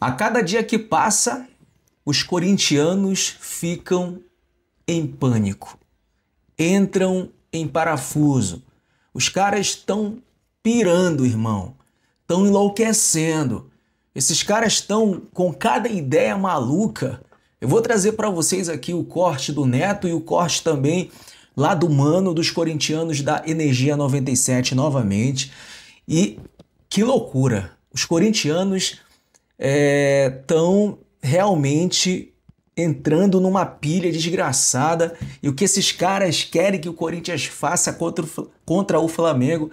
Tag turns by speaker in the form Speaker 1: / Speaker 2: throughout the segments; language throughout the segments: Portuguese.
Speaker 1: A cada dia que passa, os corintianos ficam em pânico, entram em parafuso. Os caras estão pirando, irmão, estão enlouquecendo. Esses caras estão com cada ideia maluca. Eu vou trazer para vocês aqui o corte do Neto e o corte também lá do Mano, dos corintianos da Energia 97 novamente. E que loucura! Os corintianos estão é, realmente entrando numa pilha desgraçada. E o que esses caras querem que o Corinthians faça contra o, contra o Flamengo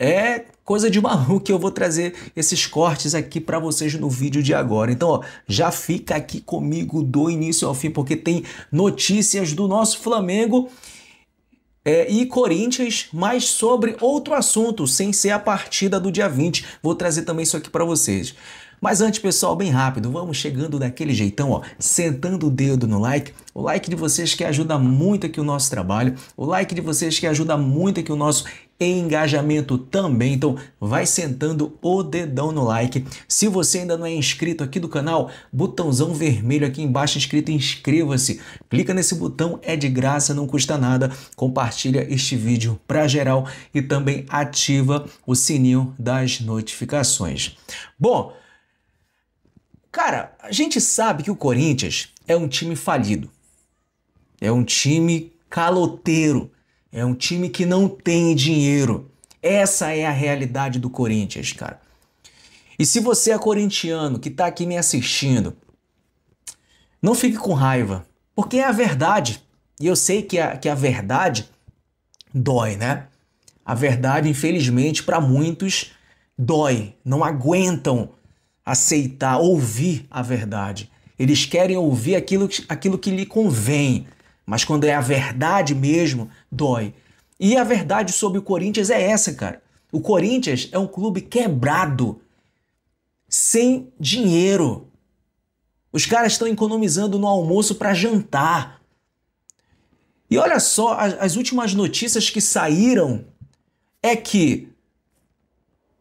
Speaker 1: é coisa de maluco que eu vou trazer esses cortes aqui para vocês no vídeo de agora. Então, ó, já fica aqui comigo do início ao fim, porque tem notícias do nosso Flamengo é, e Corinthians, mas sobre outro assunto, sem ser a partida do dia 20. Vou trazer também isso aqui para vocês. Mas antes, pessoal, bem rápido, vamos chegando daquele jeitão, ó, sentando o dedo no like. O like de vocês que ajuda muito aqui o nosso trabalho, o like de vocês que ajuda muito aqui o nosso engajamento também. Então, vai sentando o dedão no like. Se você ainda não é inscrito aqui do canal, botãozão vermelho aqui embaixo inscrito, inscreva-se. Clica nesse botão, é de graça, não custa nada. Compartilha este vídeo para geral e também ativa o sininho das notificações. Bom, Cara, a gente sabe que o Corinthians é um time falido. É um time caloteiro. É um time que não tem dinheiro. Essa é a realidade do Corinthians, cara. E se você é corintiano que tá aqui me assistindo, não fique com raiva, porque é a verdade. E eu sei que a, que a verdade dói, né? A verdade, infelizmente, para muitos dói, não aguentam aceitar, ouvir a verdade. Eles querem ouvir aquilo, aquilo que lhe convém, mas quando é a verdade mesmo, dói. E a verdade sobre o Corinthians é essa, cara. O Corinthians é um clube quebrado, sem dinheiro. Os caras estão economizando no almoço para jantar. E olha só, as, as últimas notícias que saíram é que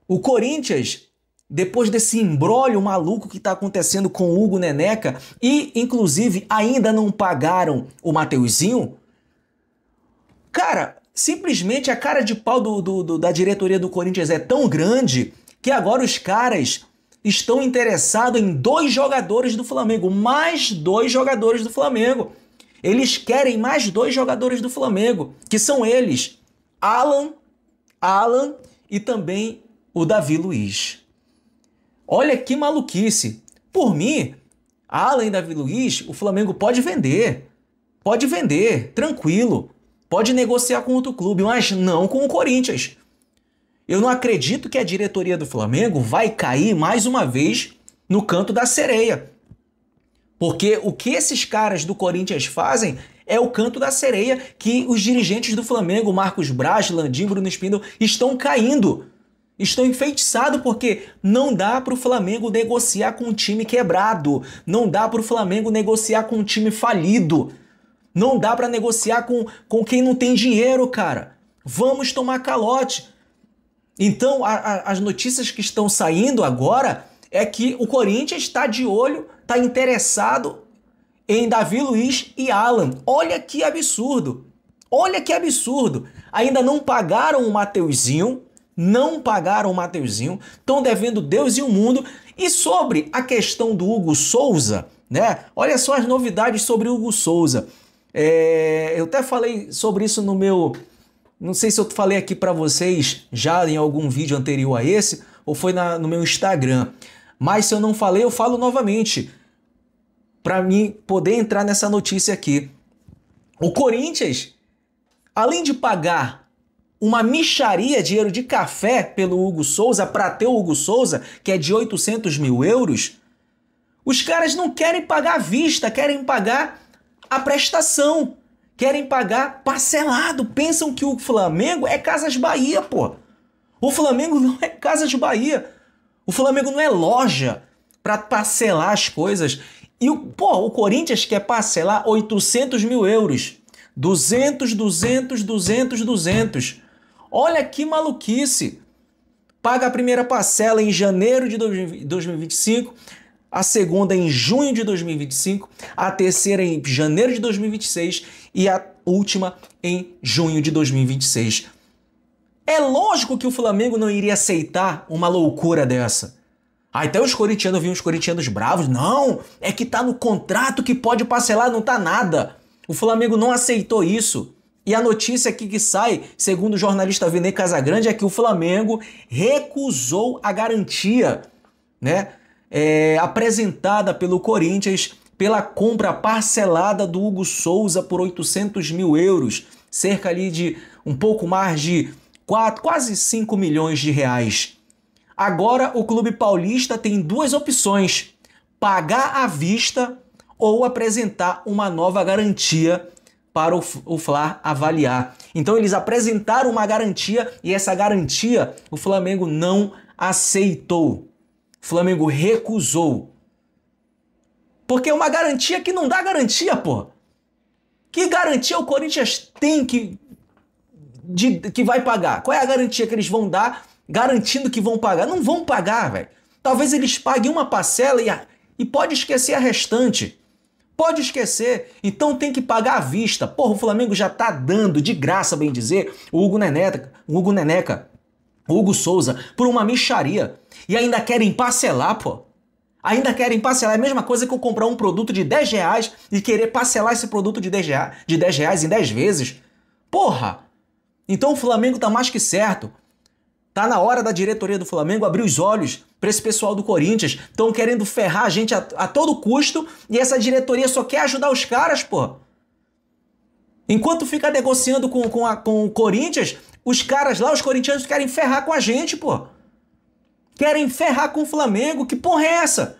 Speaker 1: o Corinthians depois desse embrólio maluco que está acontecendo com Hugo Neneca e, inclusive, ainda não pagaram o Mateuzinho? Cara, simplesmente a cara de pau do, do, do, da diretoria do Corinthians é tão grande que agora os caras estão interessados em dois jogadores do Flamengo, mais dois jogadores do Flamengo. Eles querem mais dois jogadores do Flamengo, que são eles, Alan, Alan e também o Davi Luiz. Olha que maluquice. Por mim, além Davi Luiz, o Flamengo pode vender. Pode vender, tranquilo. Pode negociar com outro clube, mas não com o Corinthians. Eu não acredito que a diretoria do Flamengo vai cair mais uma vez no canto da sereia. Porque o que esses caras do Corinthians fazem é o canto da sereia que os dirigentes do Flamengo, Marcos Braz, Landim, Bruno Espíndolo, estão caindo. Estou enfeitiçado porque não dá para o Flamengo negociar com um time quebrado, não dá para o Flamengo negociar com um time falido, não dá para negociar com, com quem não tem dinheiro, cara. Vamos tomar calote. Então, a, a, as notícias que estão saindo agora é que o Corinthians está de olho, está interessado em Davi Luiz e Alan. Olha que absurdo! Olha que absurdo! Ainda não pagaram o Mateuzinho, não pagaram o Mateuzinho, estão devendo Deus e o mundo. E sobre a questão do Hugo Souza, né? Olha só as novidades sobre o Hugo Souza. É, eu até falei sobre isso no meu. Não sei se eu falei aqui para vocês já em algum vídeo anterior a esse, ou foi na, no meu Instagram. Mas se eu não falei, eu falo novamente. Para mim poder entrar nessa notícia aqui. O Corinthians, além de pagar uma micharia dinheiro de café pelo Hugo Souza, para ter o Hugo Souza, que é de 800 mil euros, os caras não querem pagar à vista, querem pagar a prestação, querem pagar parcelado. Pensam que o Flamengo é Casas Bahia, pô. O Flamengo não é Casas Bahia. O Flamengo não é loja para parcelar as coisas. E o, pô, o Corinthians quer parcelar 800 mil euros. 200, 200, 200, 200. Olha que maluquice! Paga a primeira parcela em janeiro de 2025, a segunda em junho de 2025, a terceira em janeiro de 2026 e a última em junho de 2026. É lógico que o Flamengo não iria aceitar uma loucura dessa. Até os corintianos viam os corintianos bravos. Não, é que tá no contrato que pode parcelar, não tá nada. O Flamengo não aceitou isso. E a notícia aqui que sai, segundo o jornalista Vinay Casagrande, é que o Flamengo recusou a garantia né, é, apresentada pelo Corinthians pela compra parcelada do Hugo Souza por 800 mil euros, cerca ali de um pouco mais de 4, quase 5 milhões de reais. Agora o clube paulista tem duas opções: pagar à vista ou apresentar uma nova garantia para o, o Fla avaliar. Então eles apresentaram uma garantia e essa garantia o Flamengo não aceitou. O Flamengo recusou. Porque é uma garantia que não dá garantia, pô. Que garantia o Corinthians tem que de, que vai pagar? Qual é a garantia que eles vão dar garantindo que vão pagar? Não vão pagar, velho. Talvez eles paguem uma parcela e, a, e pode esquecer a restante. Pode esquecer. Então tem que pagar à vista. Porra, o Flamengo já tá dando de graça, bem dizer, o Hugo Neneca, o Hugo Neneca, o Hugo Souza, por uma micharia. E ainda querem parcelar, pô. Ainda querem parcelar. É a mesma coisa que eu comprar um produto de 10 reais e querer parcelar esse produto de 10 reais, de 10 reais em 10 vezes. Porra! Então o Flamengo tá mais que certo. Tá na hora da diretoria do Flamengo abrir os olhos para esse pessoal do Corinthians. Estão querendo ferrar a gente a, a, todo custo e essa diretoria só quer ajudar os caras, pô. Enquanto fica negociando com, com, a, com o Corinthians, os caras lá, os corintianos, querem ferrar com a gente, pô. Querem ferrar com o Flamengo. Que porra é essa?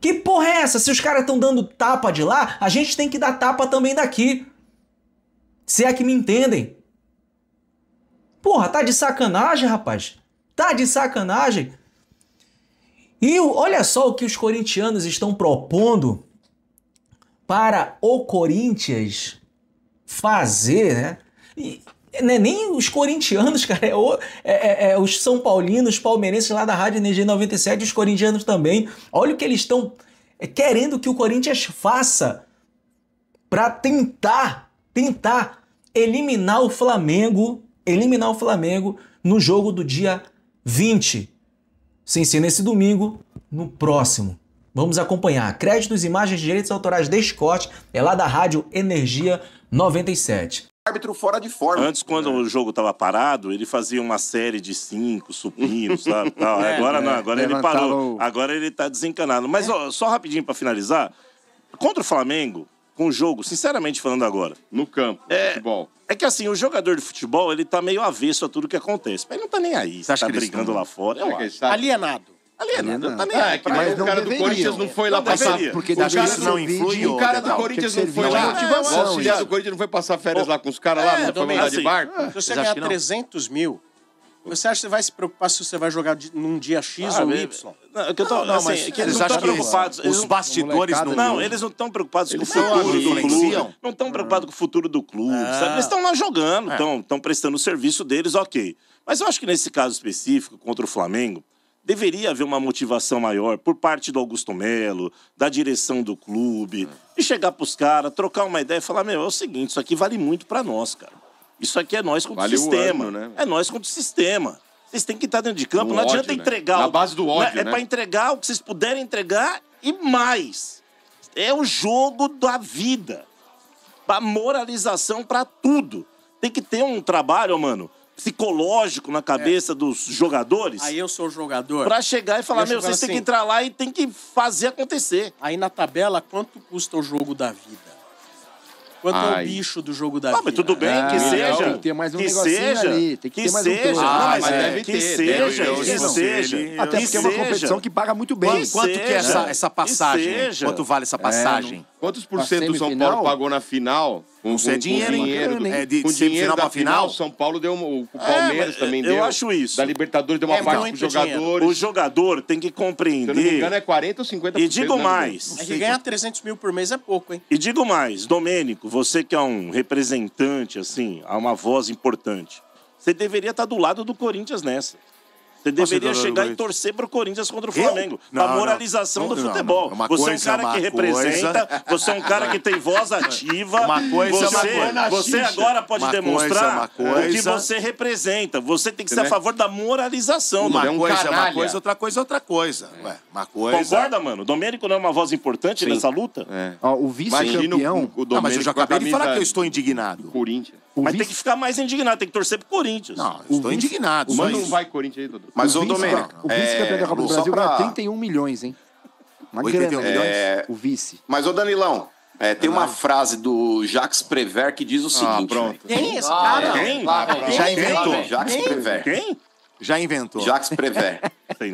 Speaker 1: Que porra é essa? Se os caras estão dando tapa de lá, a gente tem que dar tapa também daqui. Se é que me entendem. Porra, tá de sacanagem, rapaz. Tá de sacanagem? E olha só o que os corintianos estão propondo para o Corinthians fazer, né? E não é nem os corintianos, cara, é, o, é, é, é os São Paulinos, palmeirenses lá da Rádio Energia 97, os corintianos também. Olha o que eles estão é, querendo que o Corinthians faça para tentar, tentar eliminar o Flamengo, eliminar o Flamengo no jogo do dia 20. Se ensina esse domingo, no próximo. Vamos acompanhar. Créditos, imagens, direitos autorais deste corte é lá da Rádio Energia 97 árbitro fora de
Speaker 2: forma. Antes, quando é. o jogo estava parado, ele fazia uma série de cinco supinos, sabe? Tal. É, agora é. não, agora ele parou. O... Agora ele está desencanado. Mas é. ó, só rapidinho para finalizar, contra o Flamengo, com o jogo, sinceramente falando agora. No campo, no é, futebol. É que assim, o jogador de futebol, ele tá meio avesso a tudo que acontece. Mas ele não tá nem aí. Você tá brigando lá fora. Eu é acho. Tá... Alienado. Alienado, não tá nem aí. Ah, é, mas o cara do Corinthians não foi lá passar. Porque o cara isso não influi. O cara né? do Corinthians não foi lá. O auxiliar do Corinthians não foi passar férias é, lá com os caras lá, não foi mandar de assim, barco. Ah, se você ganhar 300 mil você acha que vai se preocupar se você vai jogar num dia X ah, ou é, Y? Não, é eu tô, não, assim, mas é que eles, eles acham preocupados. Eles os bastidores não. Tá não, eles não estão preocupados eles com o futuro do clube. Não estão preocupados com o futuro do clube. Ah. Sabe? Eles estão lá jogando, estão prestando o serviço deles, ok. Mas eu acho que nesse caso específico, contra o Flamengo, deveria haver uma motivação maior por parte do Augusto Melo, da direção do clube, e chegar para os caras, trocar uma ideia e falar: meu, é o seguinte, isso aqui vale muito para nós, cara. Isso aqui é nós contra vale o sistema. O ano, né? É nós contra o sistema. Vocês têm que estar dentro de campo, no não ódio, adianta né? entregar. Né? Na base do né? ódio. É né? para entregar o que vocês puderem entregar e mais. É o jogo da vida. A moralização para tudo. Tem que ter um trabalho, mano, psicológico na é. cabeça é. dos jogadores. Aí eu sou o jogador. Para chegar e falar, eu meu, vocês assim, têm que assim. entrar lá e tem que fazer acontecer. Aí na tabela, quanto custa o jogo da vida? Quanto é Ai. ao bicho do jogo da ah, vida. mas tudo bem, que é, seja. Tem que ter mais um que ali. Tem que, ter mais um ah, mas, mas é, que né? Seja, que seja. Até porque é uma competição que paga muito bem. Quanto, que é essa, passagem? Quanto vale essa é, passagem? Quantos por cento o São Paulo pagou na final? Um sem é dinheiro, dinheiro né? é de com dinheiro final da final. São Paulo deu o é, Palmeiras é, também eu deu. Eu acho isso. Da Libertadores deu uma é parte dos jogadores. Dinheiro. O jogador tem que compreender. Se eu não me engano é 40 ou 50 E digo né, mais. É que ganhar 300 mil por mês é pouco, hein? E digo mais, Domênico, você que é um representante assim, há uma voz importante. Você deveria estar do lado do Corinthians nessa. Você deveria chegar e torcer para o Corinthians contra o Flamengo. Não, a moralização não, do futebol. Não, você é um é cara que representa, coisa... você é um cara que tem voz ativa. Uma coisa você, é uma você é agora pode uma é demonstrar coisa, coisa... o que você representa. Você tem que ser a né? favor da moralização. Uma coisa é uma coisa, outra coisa é outra coisa. Ué, uma coisa... Concorda, mano? O Domênico não é uma voz importante Sim. nessa luta? É. Ó, o vice-campeão... O, Domênico mas eu já acabei de falar que eu estou indignado. Corinthians. O Mas vice... tem que ficar mais indignado, tem que torcer pro Corinthians. Não, estou vice... indignado. O Mano não vai Corinthians aí, Dudu. Mas, o ô, Domênico... O vice-campeão é... da Copa é, do Brasil pra... ganha 31 milhões, hein? Uma 81 grana. milhões, é... o vice. Mas, ô Danilão, é, tem uma frase do Jacques Prever que diz o ah, seguinte... Né? É ah, pronto. É. Quem esse cara? Quem? Já inventou. Jacques Prever. Quem? Já inventou. Jacques Prever.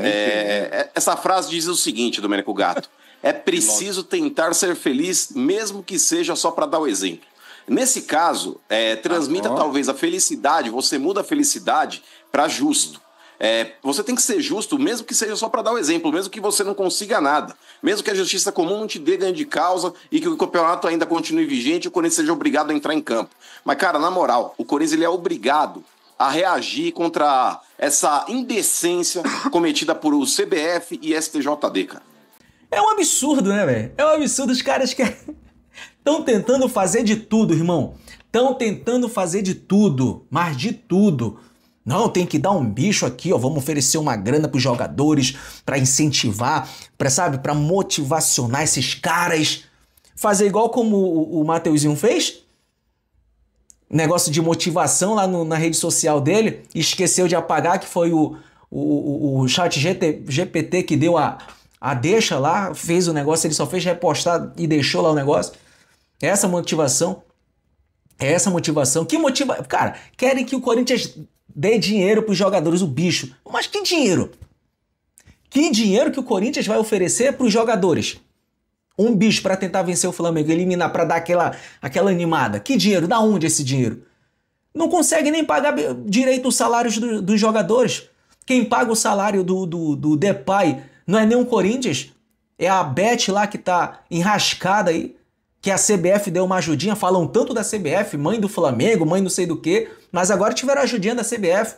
Speaker 2: é, essa frase diz o seguinte, Domênico Gato. É preciso tentar ser feliz, mesmo que seja só para dar o exemplo. Nesse caso, é, transmita ah, talvez a felicidade, você muda a felicidade para justo. É, você tem que ser justo, mesmo que seja só para dar o um exemplo, mesmo que você não consiga nada, mesmo que a justiça comum não te dê ganho de causa e que o campeonato ainda continue vigente e o Corinthians seja obrigado a entrar em campo. Mas, cara, na moral, o Corinthians ele é obrigado a
Speaker 1: reagir contra essa indecência cometida por o CBF e STJD, cara. É um absurdo, né, velho? É um absurdo. Os caras querem, Estão tentando fazer de tudo, irmão. Estão tentando fazer de tudo, mas de tudo. Não, tem que dar um bicho aqui, ó. Vamos oferecer uma grana para os jogadores, para incentivar, para sabe, para motivacionar esses caras. Fazer igual como o, o Mateuzinho fez? Negócio de motivação lá no, na rede social dele, esqueceu de apagar que foi o, o, o, o chat GT, GPT que deu a, a deixa lá, fez o negócio, ele só fez repostar e deixou lá o negócio. Essa motivação, essa motivação, que motiva, cara, querem que o Corinthians dê dinheiro para os jogadores, o bicho. Mas que dinheiro? Que dinheiro que o Corinthians vai oferecer para os jogadores? Um bicho para tentar vencer o Flamengo, eliminar para dar aquela aquela animada. Que dinheiro? Da onde esse dinheiro? Não consegue nem pagar direito os salários do, dos jogadores. Quem paga o salário do, do, do Depay não é nem o Corinthians, é a Bet lá que tá enrascada aí que a CBF deu uma ajudinha, falam tanto da CBF, mãe do Flamengo, mãe não sei do que, mas agora tiveram ajudinha da CBF.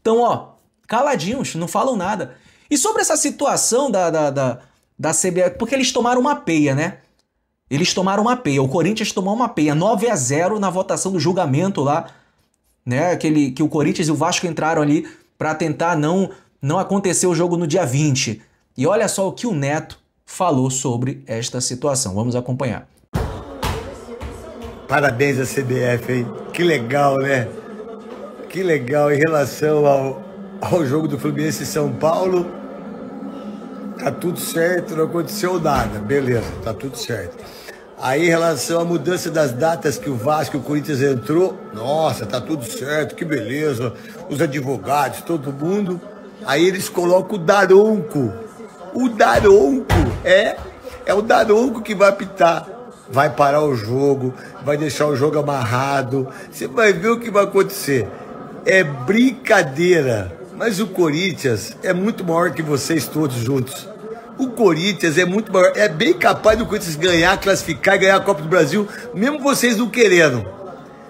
Speaker 1: Então, ó, caladinhos, não falam nada. E sobre essa situação da, da, da, da CBF, porque eles tomaram uma peia, né? Eles tomaram uma peia, o Corinthians tomou uma peia, 9 a 0 na votação do julgamento lá, né? Aquele que o Corinthians e o Vasco entraram ali para tentar não não acontecer o jogo no dia 20. E olha só o que o Neto falou sobre esta situação. Vamos acompanhar. Parabéns à CBF, hein? Que legal, né? Que legal em relação ao, ao jogo do Fluminense e São Paulo. Tá tudo certo, não aconteceu nada. Beleza, tá tudo certo. Aí em relação à mudança das datas que o Vasco e o Corinthians entrou, nossa, tá tudo certo, que beleza. Os advogados, todo mundo. Aí eles colocam o Daronco. O Daronco é é o Daronco que vai apitar vai parar o jogo, vai deixar o jogo amarrado. Você vai ver o que vai acontecer. É brincadeira. Mas o Corinthians é muito maior que vocês todos juntos. O Corinthians é muito maior. É bem capaz do Corinthians ganhar, classificar e ganhar a Copa do Brasil, mesmo vocês não querendo.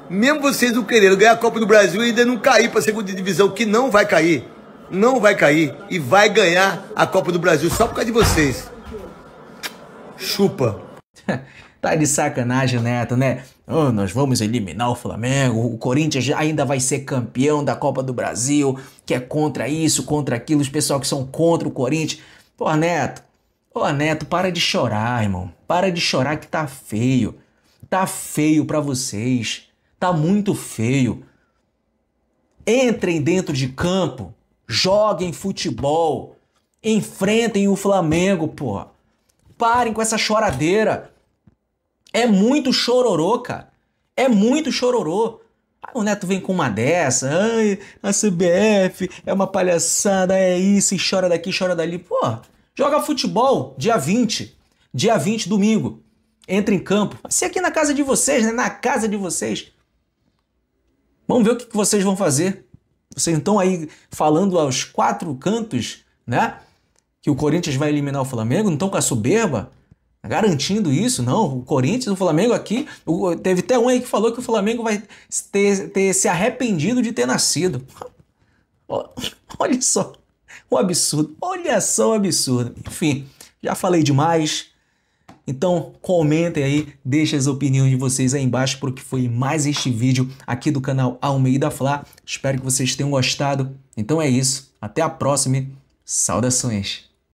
Speaker 1: Mesmo vocês não querendo ganhar a Copa do Brasil e ainda não cair para a segunda divisão, que não vai cair. Não vai cair. E vai ganhar a Copa do Brasil só por causa de vocês. Chupa. Tá de sacanagem, Neto, né? Oh, nós vamos eliminar o Flamengo, o Corinthians ainda vai ser campeão da Copa do Brasil, que é contra isso, contra aquilo, os pessoal que são contra o Corinthians. Pô, Neto, ô oh, Neto, para de chorar, irmão. Para de chorar que tá feio. Tá feio para vocês. Tá muito feio. Entrem dentro de campo, joguem futebol, enfrentem o Flamengo, pô. Parem com essa choradeira. É muito chororô, cara. É muito chororô. Ah, o Neto vem com uma dessa, ai, a CBF é uma palhaçada, é isso, e chora daqui, chora dali. Pô, joga futebol dia 20, dia 20, domingo. Entra em campo. Se aqui na casa de vocês, né? Na casa de vocês. Vamos ver o que, que vocês vão fazer. Vocês estão aí falando aos quatro cantos, né? Que o Corinthians vai eliminar o Flamengo, não estão com a soberba? garantindo isso, não. O Corinthians, o Flamengo aqui, o, teve até um aí que falou que o Flamengo vai ter, ter se arrependido de ter nascido. Olha só o absurdo, olha só o absurdo. Enfim, já falei demais. Então comentem aí, deixem as opiniões de vocês aí embaixo para o que foi mais este vídeo aqui do canal Almeida Fla. Espero que vocês tenham gostado. Então é isso, até a próxima. Saudações!